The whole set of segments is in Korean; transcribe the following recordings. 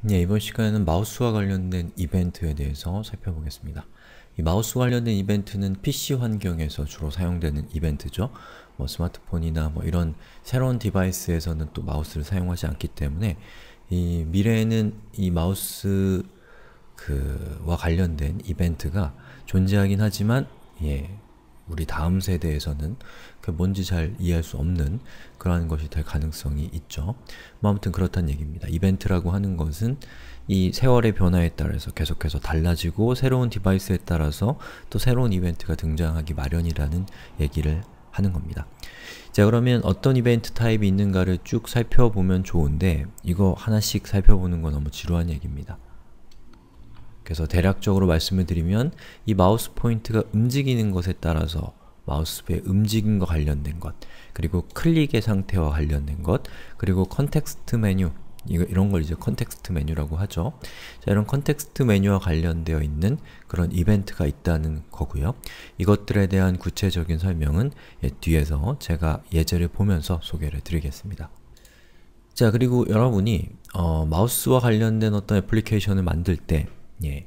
네, 이번 시간에는 마우스와 관련된 이벤트에 대해서 살펴보겠습니다. 이 마우스 관련된 이벤트는 PC 환경에서 주로 사용되는 이벤트죠. 뭐 스마트폰이나 뭐 이런 새로운 디바이스에서는 또 마우스를 사용하지 않기 때문에 이 미래에는 이 마우스 그와 관련된 이벤트가 존재하긴 하지만 예, 우리 다음 세대에서는 그게 뭔지 잘 이해할 수 없는 그러한 것이 될 가능성이 있죠. 뭐 아무튼 그렇단 얘기입니다. 이벤트라고 하는 것은 이 세월의 변화에 따라서 계속해서 달라지고 새로운 디바이스에 따라서 또 새로운 이벤트가 등장하기 마련이라는 얘기를 하는 겁니다. 자 그러면 어떤 이벤트 타입이 있는가를 쭉 살펴보면 좋은데 이거 하나씩 살펴보는 건 너무 지루한 얘기입니다. 그래서 대략적으로 말씀을 드리면 이 마우스 포인트가 움직이는 것에 따라서 마우스의 움직임과 관련된 것, 그리고 클릭의 상태와 관련된 것, 그리고 컨텍스트 메뉴, 이거, 이런 걸 이제 컨텍스트 메뉴라고 하죠. 자, 이런 컨텍스트 메뉴와 관련되어 있는 그런 이벤트가 있다는 거고요. 이것들에 대한 구체적인 설명은 예, 뒤에서 제가 예제를 보면서 소개를 드리겠습니다. 자, 그리고 여러분이 어, 마우스와 관련된 어떤 애플리케이션을 만들 때 예,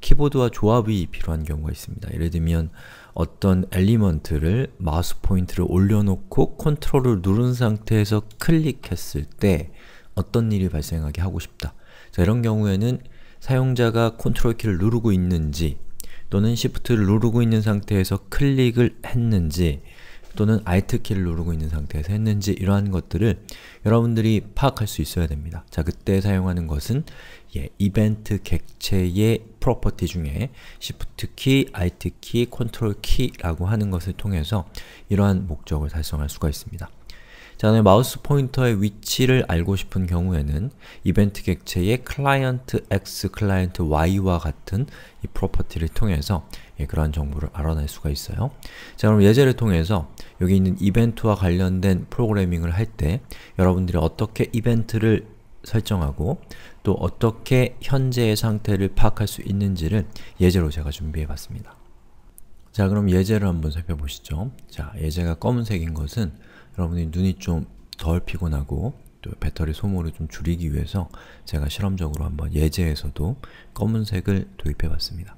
키보드와 조합이 필요한 경우가 있습니다. 예를 들면 어떤 엘리먼트를 마우스 포인트를 올려놓고 컨트롤을 누른 상태에서 클릭했을 때 어떤 일이 발생하게 하고 싶다. 자, 이런 경우에는 사용자가 컨트롤 키를 누르고 있는지 또는 시프트를 누르고 있는 상태에서 클릭을 했는지 또는 알트 키를 누르고 있는 상태에서 했는지 이러한 것들을 여러분들이 파악할 수 있어야 됩니다. 자, 그때 사용하는 것은 예, 이벤트 객체의 프로퍼티 중에 Shift키, Alt키, Ctrl키라고 하는 것을 통해서 이러한 목적을 달성할 수가 있습니다. 자, 다음에 마우스 포인터의 위치를 알고 싶은 경우에는 이벤트 객체의 client x, client y와 같은 이 프로퍼티를 통해서 예, 그러한 정보를 알아낼 수가 있어요. 자, 그럼 예제를 통해서 여기 있는 이벤트와 관련된 프로그래밍을 할 때 여러분들이 어떻게 이벤트를 설정하고 또 어떻게 현재의 상태를 파악할 수 있는지를 예제로 제가 준비해봤습니다. 자 그럼 예제를 한번 살펴보시죠. 자 예제가 검은색인 것은 여러분이 눈이 좀 덜 피곤하고 또 배터리 소모를 좀 줄이기 위해서 제가 실험적으로 한번 예제에서도 검은색을 도입해봤습니다.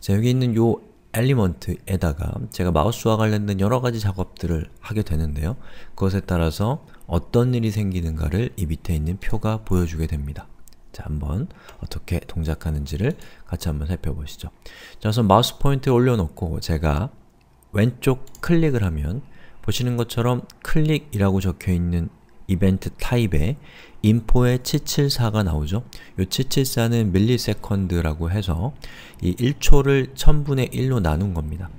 자 여기 있는 요 엘리먼트에다가 제가 마우스와 관련된 여러가지 작업들을 하게 되는데요. 그것에 따라서 어떤 일이 생기는가를 이 밑에 있는 표가 보여주게 됩니다. 자, 한번 어떻게 동작하는지를 같이 한번 살펴보시죠. 자, 우선 마우스 포인트 올려놓고 제가 왼쪽 클릭을 하면 보시는 것처럼 클릭이라고 적혀있는 이벤트 타입에 인포의 774가 나오죠. 이 774는 밀리세컨드라고 해서 이 1초를 1000분의 1로 나눈 겁니다.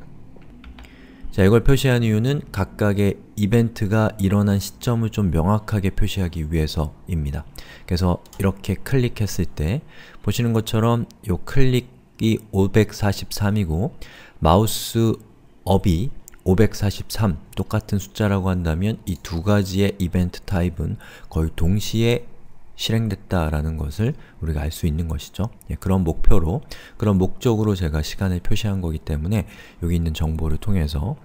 자, 이걸 표시한 이유는 각각의 이벤트가 일어난 시점을 좀 명확하게 표시하기 위해서입니다. 그래서 이렇게 클릭했을 때 보시는 것처럼 이 클릭이 543이고 마우스 업이 543 똑같은 숫자라고 한다면 이 두 가지의 이벤트 타입은 거의 동시에 실행됐다라는 것을 우리가 알 수 있는 것이죠. 예, 그런 목표로, 그런 목적으로 제가 시간을 표시한 거기 때문에 여기 있는 정보를 통해서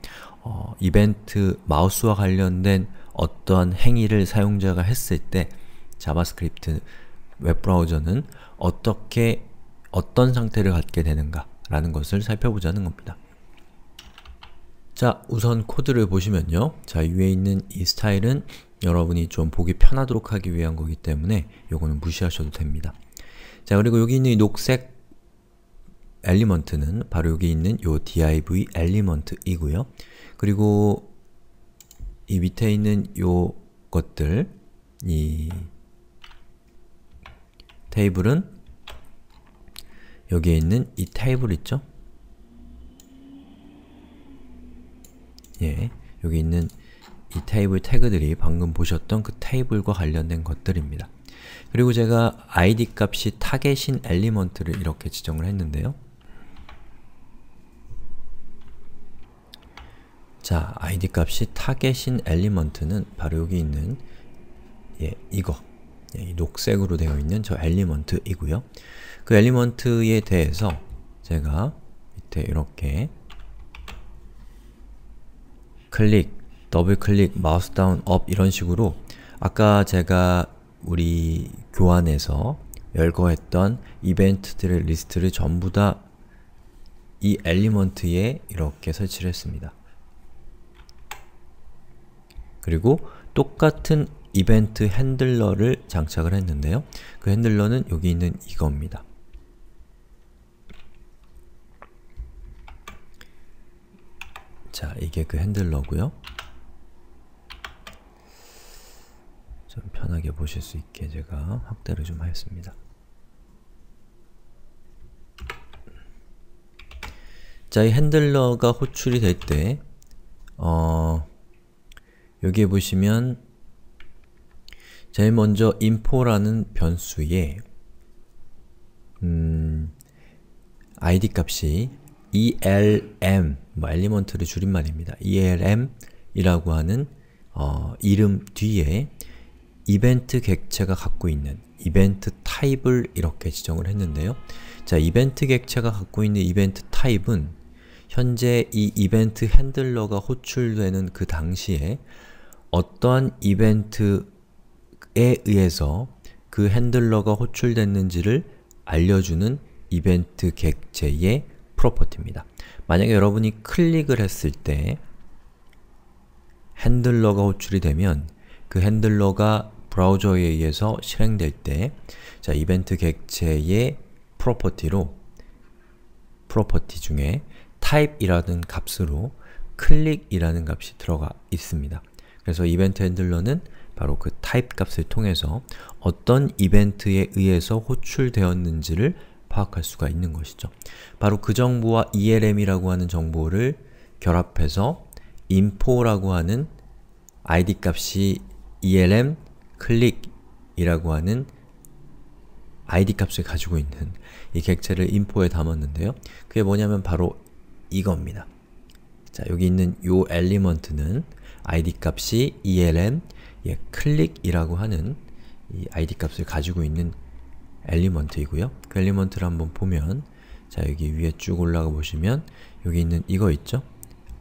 어, 이벤트 마우스와 관련된 어떤 행위를 사용자가 했을 때 자바스크립트 웹브라우저는 어떻게 어떤 상태를 갖게 되는가 라는 것을 살펴보자는 겁니다. 자, 우선 코드를 보시면요. 자, 위에 있는 이 스타일은 여러분이 좀 보기 편하도록 하기 위한 거기 때문에 요거는 무시하셔도 됩니다. 자 그리고 여기 있는 이 녹색 엘리먼트는 바로 여기 있는 요 div 엘리먼트이고요. 그리고 이 밑에 있는 요 것들 이 테이블은 여기에 있는 이 테이블 있죠? 예, 여기 있는 이 테이블 태그들이 방금 보셨던 그 테이블과 관련된 것들입니다. 그리고 제가 id 값이 타겟인 엘리먼트를 이렇게 지정을 했는데요. 자, id 값이 타겟인 엘리먼트는 바로 여기 있는 예, 이거 예, 녹색으로 되어 있는 저 엘리먼트이고요. 그 엘리먼트에 대해서 제가 밑에 이렇게 클릭 더블 클릭, 마우스 다운, 업 이런 식으로 아까 제가 우리 교환에서 열거했던 이벤트들의 리스트를 전부 다 이 엘리먼트에 이렇게 설치를 했습니다. 그리고 똑같은 이벤트 핸들러를 장착을 했는데요. 그 핸들러는 여기 있는 이겁니다. 자, 이게 그 핸들러고요. 좀 편하게 보실 수 있게 제가 확대를 좀 하였습니다. 자, 이 핸들러가 호출이 될 때, 어, 여기에 보시면 제일 먼저 info라는 변수에 음, id 값이 elm, 뭐 엘리먼트를 줄인 말입니다. elm이라고 하는 어, 이름 뒤에 이벤트 객체가 갖고 있는 이벤트 타입을 이렇게 지정을 했는데요. 자, 이벤트 객체가 갖고 있는 이벤트 타입은 현재 이 이벤트 핸들러가 호출되는 그 당시에 어떠한 이벤트에 의해서 그 핸들러가 호출됐는지를 알려주는 이벤트 객체의 프로퍼티입니다. 만약에 여러분이 클릭을 했을 때 핸들러가 호출이 되면 그 핸들러가 브라우저에 의해서 실행될 때 자, 이벤트 객체의 프로퍼티로 프로퍼티 중에 type이라는 값으로 클릭이라는 값이 들어가 있습니다. 그래서 이벤트 핸들러는 바로 그 type 값을 통해서 어떤 이벤트에 의해서 호출되었는지를 파악할 수가 있는 것이죠. 바로 그 정보와 elm이라고 하는 정보를 결합해서 info라고 하는 id 값이 elm 클릭이라고 하는 id 값을 가지고 있는 이 객체를 인포에 담았는데요. 그게 뭐냐면 바로 이겁니다. 자, 여기 있는 요 엘리먼트는 id 값이 e l m 예, 클릭이라고 하는 이 id 값을 가지고 있는 엘리먼트이고요. 그 엘리먼트를 한번 보면 자, 여기 위에 쭉 올라가 보시면 여기 있는 이거 있죠?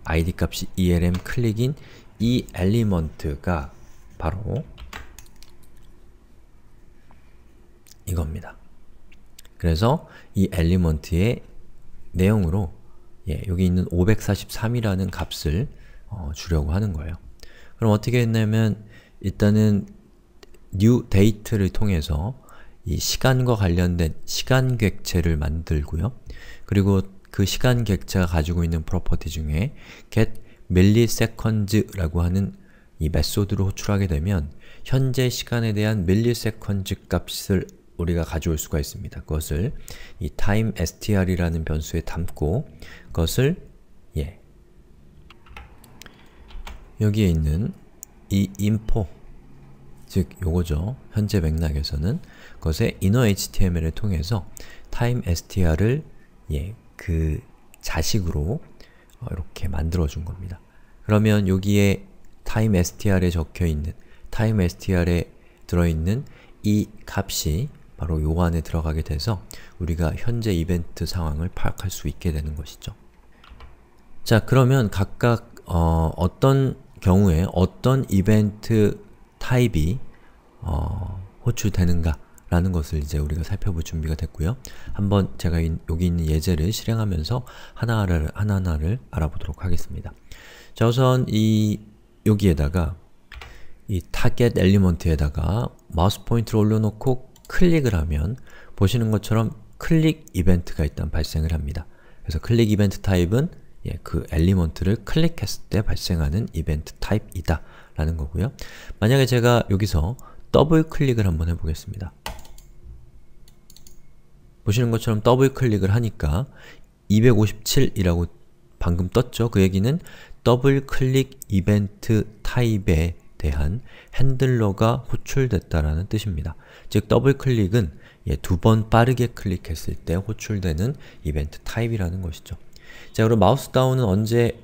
id 값이 elm 클릭인 이 엘리먼트가 바로 이겁니다. 그래서 이 엘리먼트의 내용으로 예, 여기 있는 543이라는 값을 어, 주려고 하는 거예요. 그럼 어떻게 했냐면 일단은 new date를 통해서 이 시간과 관련된 시간 객체를 만들고요. 그리고 그 시간 객체가 가지고 있는 프로퍼티 중에 get milliseconds라고 하는 이 메소드를 호출하게 되면 현재 시간에 대한 milliseconds 값을 우리가 가져올 수가 있습니다. 그것을 이 time str이라는 변수에 담고 그것을 예 여기에 있는 이 info 즉 요거죠. 현재 맥락에서는 그것의 inner html을 통해서 time str를 예그 자식으로 어, 이렇게 만들어준 겁니다. 그러면 여기에 time str에 적혀있는 time str에 들어있는 이 값이 바로 요 안에 들어가게 돼서 우리가 현재 이벤트 상황을 파악할 수 있게 되는 것이죠. 자 그러면 각각 어, 떤 경우에 어떤 이벤트 타입이 어, 호출되는가 라는 것을 이제 우리가 살펴볼 준비가 됐고요. 한번 제가 인, 여기 있는 예제를 실행하면서 하나하나를, 하나하나를 알아보도록 하겠습니다. 자 우선 이 여기에다가 이 타겟 엘리먼트에다가 마우스 포인트를 올려놓고 클릭을 하면 보시는 것처럼 클릭 이벤트가 일단 발생을 합니다. 그래서 클릭 이벤트 타입은 예, 그 엘리먼트를 클릭했을 때 발생하는 이벤트 타입이다 라는 거고요. 만약에 제가 여기서 더블 클릭을 한번 해보겠습니다. 보시는 것처럼 더블 클릭을 하니까 257이라고 방금 떴죠? 그 얘기는 더블 클릭 이벤트 타입의 대한 핸들러가 호출됐다라는 뜻입니다. 즉 더블클릭은 예, 두번 빠르게 클릭했을 때 호출되는 이벤트 타입이라는 것이죠. 자 그럼 마우스 다운은 언제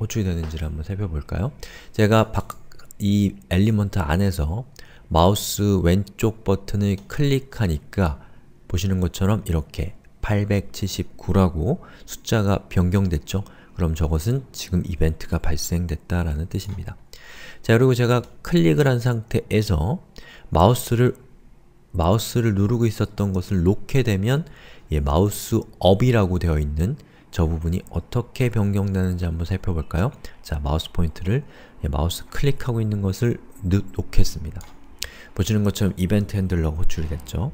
호출되는지를 한번 살펴볼까요? 제가 박, 이 엘리먼트 안에서 마우스 왼쪽 버튼을 클릭하니까 보시는 것처럼 이렇게 879라고 숫자가 변경됐죠? 그럼 저것은 지금 이벤트가 발생됐다라는 뜻입니다. 자, 그리고 제가 클릭을 한 상태에서 마우스를 마우스를 누르고 있었던 것을 놓게 되면 예, 마우스 업이라고 되어 있는 저 부분이 어떻게 변경되는지 한번 살펴볼까요? 자, 마우스 포인트를 예, 마우스 클릭하고 있는 것을 놓겠습니다. 보시는 것처럼 이벤트 핸들러 호출이 됐죠.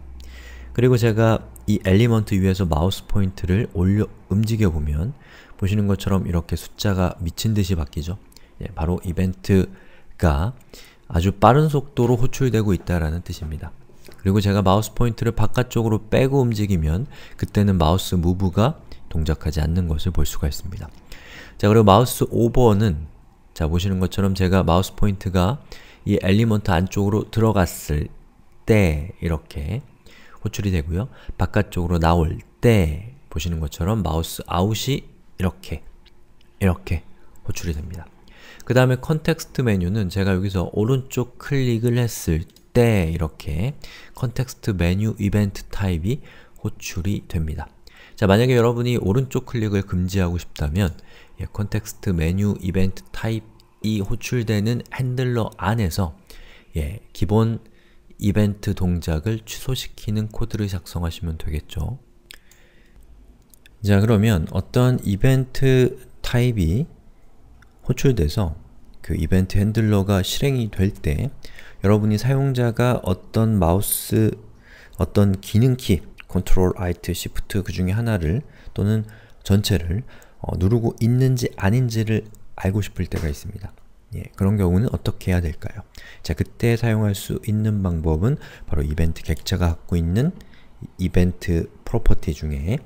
그리고 제가 이 엘리먼트 위에서 마우스 포인트를 올려 움직여보면 보시는 것처럼 이렇게 숫자가 미친듯이 바뀌죠? 예, 바로 이벤트가 아주 빠른 속도로 호출되고 있다는 뜻입니다. 그리고 제가 마우스 포인트를 바깥쪽으로 빼고 움직이면 그때는 마우스 무브가 동작하지 않는 것을 볼 수가 있습니다. 자 그리고 마우스 오버는 자 보시는 것처럼 제가 마우스 포인트가 이 엘리먼트 안쪽으로 들어갔을 때 이렇게 호출이 되고요. 바깥쪽으로 나올 때 보시는 것처럼 마우스 아웃이 이렇게 이렇게 호출이 됩니다. 그 다음에 컨텍스트 메뉴는 제가 여기서 오른쪽 클릭을 했을 때 이렇게 컨텍스트 메뉴 이벤트 타입이 호출이 됩니다. 자, 만약에 여러분이 오른쪽 클릭을 금지하고 싶다면 예, 컨텍스트 메뉴 이벤트 타입이 호출되는 핸들러 안에서 예, 기본 이벤트 동작을 취소시키는 코드를 작성하시면 되겠죠. 자 그러면 어떤 이벤트 타입이 호출돼서 그 이벤트 핸들러가 실행이 될 때 여러분이 사용자가 어떤 마우스 어떤 기능키 Ctrl, Alt, Shift 그 중에 하나를 또는 전체를 어, 누르고 있는지 아닌지를 알고 싶을 때가 있습니다. 예, 그런 경우는 어떻게 해야 될까요? 자, 그때 사용할 수 있는 방법은 바로 이벤트 객체가 갖고 있는 이벤트 프로퍼티 중에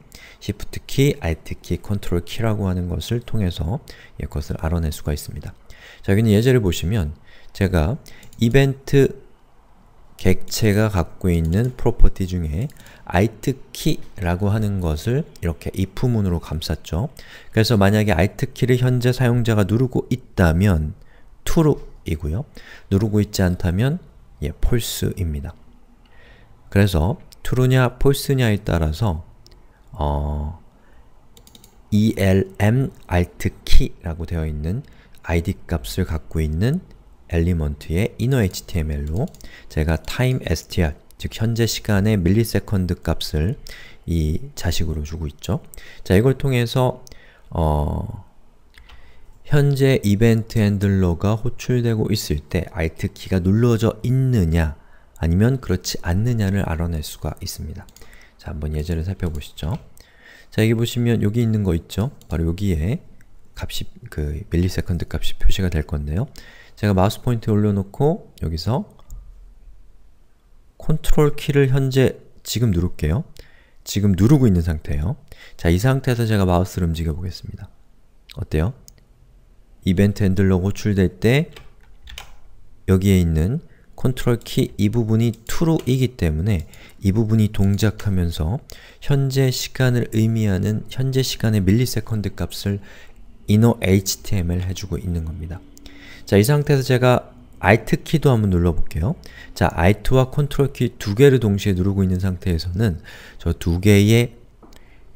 Shift 키, Alt 키, Ctrl 키라고 하는 것을 통해서 예, 그것을 알아낼 수가 있습니다. 자, 여기는 예제를 보시면 제가 이벤트 객체가 갖고 있는 프로퍼티 중에 a l t 키라고 하는 것을 이렇게 if문으로 감쌌죠. 그래서 만약에 a l t 키를 현재 사용자가 누르고 있다면 true이고요. 누르고 있지 않다면 예, false입니다. 그래서 true냐 false냐에 따라서 어, elm alt key라고 되어 있는 id 값을 갖고 있는 엘리먼트의 inner html로 제가 time str 즉 현재 시간의 밀리세컨드 값을 이 자식으로 주고 있죠. 자, 이걸 통해서 어, 현재 이벤트 핸들러가 호출되고 있을 때 Alt키가 눌러져 있느냐 아니면 그렇지 않느냐를 알아낼 수가 있습니다. 자, 한번 예제를 살펴보시죠. 자, 여기 보시면 여기 있는 거 있죠? 바로 여기에 값이, 그 밀리세컨드 값이 표시가 될 건데요. 제가 마우스 포인트 올려놓고 여기서 컨트롤 키를 현재 지금 누를게요. 지금 누르고 있는 상태예요. 자, 이 상태에서 제가 마우스를 움직여 보겠습니다. 어때요? 이벤트 핸들러 호출될 때 여기에 있는 컨트롤 키 이 부분이 true이기 때문에 이 부분이 동작하면서 현재 시간을 의미하는 현재 시간의 밀리세컨드 값을 inner html 해주고 있는 겁니다. 자, 이 상태에서 제가 alt 키도 한번 눌러볼게요. 자, alt와 컨트롤 키 두 개를 동시에 누르고 있는 상태에서는 저 두 개의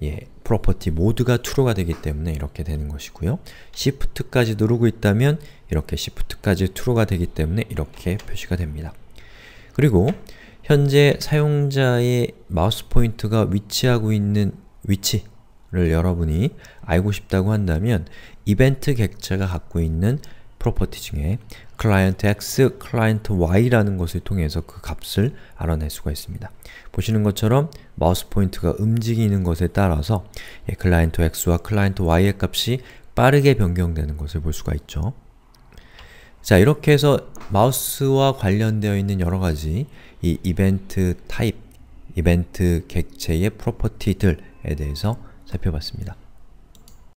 예, 프로퍼티 모두가 true가 되기 때문에 이렇게 되는 것이고요. shift까지 누르고 있다면 이렇게 shift까지 true가 되기 때문에 이렇게 표시가 됩니다. 그리고 현재 사용자의 마우스 포인트가 위치하고 있는 위치를 여러분이 알고 싶다고 한다면 이벤트 객체가 갖고 있는 프로퍼티 중에 client x, client y라는 것을 통해서 그 값을 알아낼 수가 있습니다. 보시는 것처럼 마우스 포인트가 움직이는 것에 따라서 예, client x와 client y의 값이 빠르게 변경되는 것을 볼 수가 있죠. 자, 이렇게 해서 마우스와 관련되어 있는 여러 가지 이 이벤트 타입, 이벤트 객체의 프로퍼티들에 대해서 살펴봤습니다.